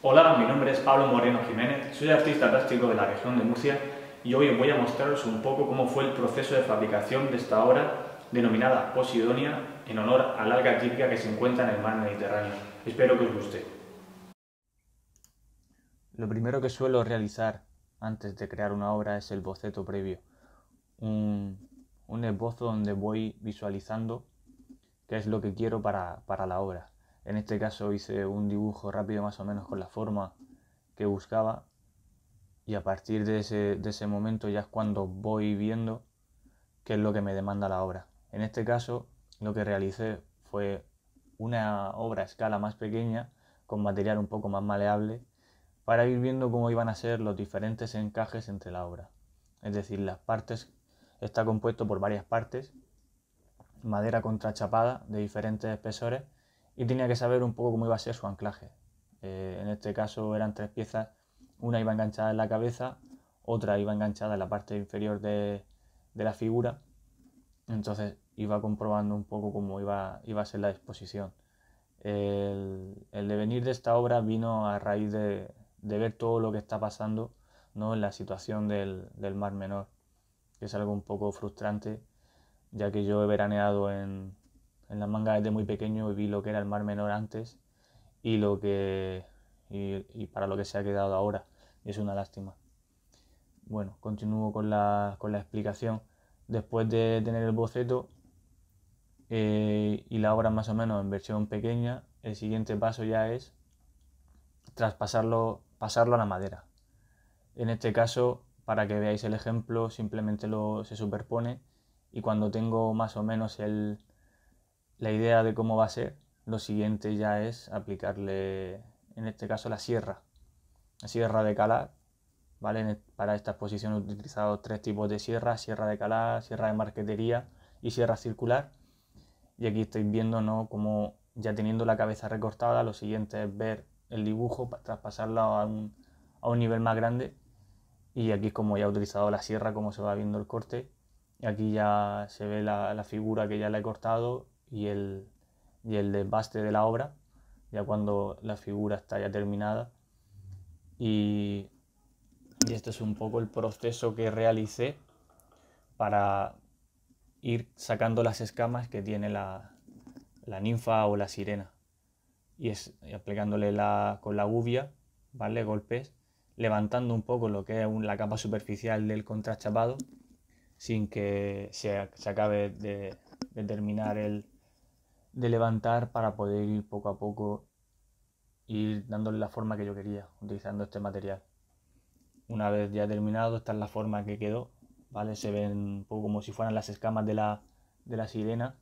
Hola, mi nombre es Pablo Moreno Jiménez, soy artista plástico de la región de Murcia y hoy voy a mostraros un poco cómo fue el proceso de fabricación de esta obra denominada Posidonia en honor a la alga típica que se encuentra en el mar Mediterráneo. Espero que os guste. Lo primero que suelo realizar antes de crear una obra es el boceto previo, un, un esbozo donde voy visualizando qué es lo que quiero para la obra. En este caso hice un dibujo rápido más o menos con la forma que buscaba y a partir de ese, momento ya es cuando voy viendo qué es lo que me demanda la obra. En este caso lo que realicé fue una obra a escala más pequeña con material un poco más maleable para ir viendo cómo iban a ser los diferentes encajes entre la obra. Es decir, las partes está compuesto por varias partes, madera contrachapada de diferentes espesores y tenía que saber un poco cómo iba a ser su anclaje. Eh, en este caso eran tres piezas, una iba enganchada en la cabeza, otra iba enganchada en la parte inferior de, la figura, entonces iba comprobando un poco cómo iba, iba a ser la exposición. El, devenir de esta obra vino a raíz de, ver todo lo que está pasando ¿no? en la situación del Mar Menor, que es algo un poco frustrante, ya que yo he veraneado en, en la manga desde muy pequeño y vi lo que era el mar menor antes y lo que y, para lo que se ha quedado ahora. es una lástima. Bueno, continúo con la, explicación. Después de tener el boceto eh, y la obra más o menos en versión pequeña, el siguiente paso ya es traspasarlo pasarlo a la madera. En este caso, para que veáis el ejemplo, simplemente lo, se superpone y cuando tengo más o menos el, la idea de cómo va a ser, lo siguiente ya es aplicarle, en este caso, la sierra. La sierra de calar, ¿vale? Para esta exposición he utilizado tres tipos de sierra, sierra de calar, sierra de marquetería y sierra circular. Y aquí estáis viendo, ¿no? Como ya teniendo la cabeza recortada, lo siguiente es ver el dibujo, traspasarlo a un, a un nivel más grande. Y aquí es como ya he utilizado la sierra, como se va viendo el corte. Y aquí ya se ve la, la figura que ya la he cortado y el, y el desbaste de la obra, ya cuando la figura está ya terminada. Y, y este es un poco el proceso que realicé para ir sacando las escamas que tiene la, la ninfa o la sirena. Y es aplicándole la, con la gubia, ¿vale? Golpes, levantando un poco lo que es la capa superficial del contrachapado, sin que se, se acabe de, de terminar el, de levantar para poder ir poco a poco, ir dándole la forma que yo quería, utilizando este material. Una vez ya terminado, esta es la forma que quedó, ¿vale? Se ven como si fueran las escamas de la, sirena,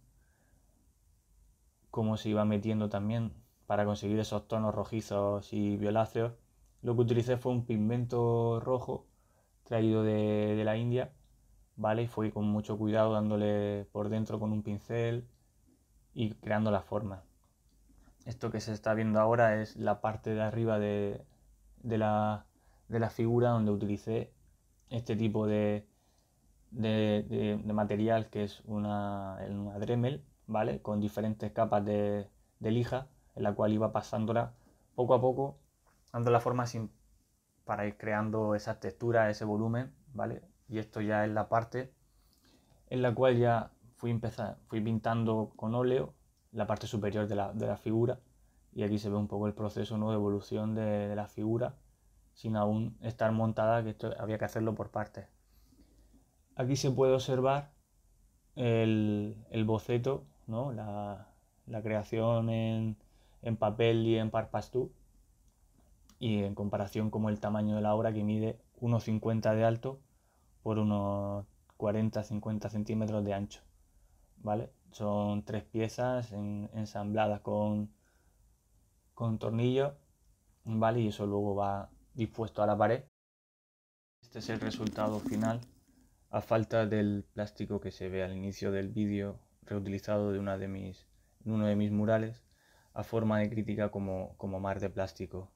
como se iba metiendo también para conseguir esos tonos rojizos y violáceos. Lo que utilicé fue un pigmento rojo traído de, la India, ¿vale? Y fue con mucho cuidado dándole por dentro con un pincel, y creando la forma. Esto que se está viendo ahora es la parte de arriba de, de, la, figura donde utilicé este tipo de, material que es una, Dremel, ¿vale? Con diferentes capas de, lija en la cual iba pasándola poco a poco, dando la forma para ir creando esa textura ese volumen, ¿vale? Y esto ya es la parte en la cual ya fui, fui pintando con óleo la parte superior de la, figura y aquí se ve un poco el proceso ¿no? de evolución de, la figura sin aún estar montada, que esto había que hacerlo por partes. Aquí se puede observar el, boceto, la, creación en, papel y en parpastú y en comparación con el tamaño de la obra que mide 1,50 de alto por unos 40-50 centímetros de ancho. Son tres piezas ensambladas con, con tornillos, ¿vale? Y eso luego va dispuesto a la pared. Este es el resultado final a falta del plástico que se ve al inicio del vídeo reutilizado de, una de mis, uno de mis murales a forma de crítica como, como mar de plástico,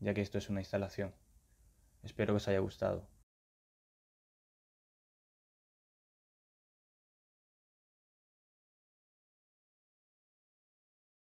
ya que esto es una instalación. Espero que os haya gustado.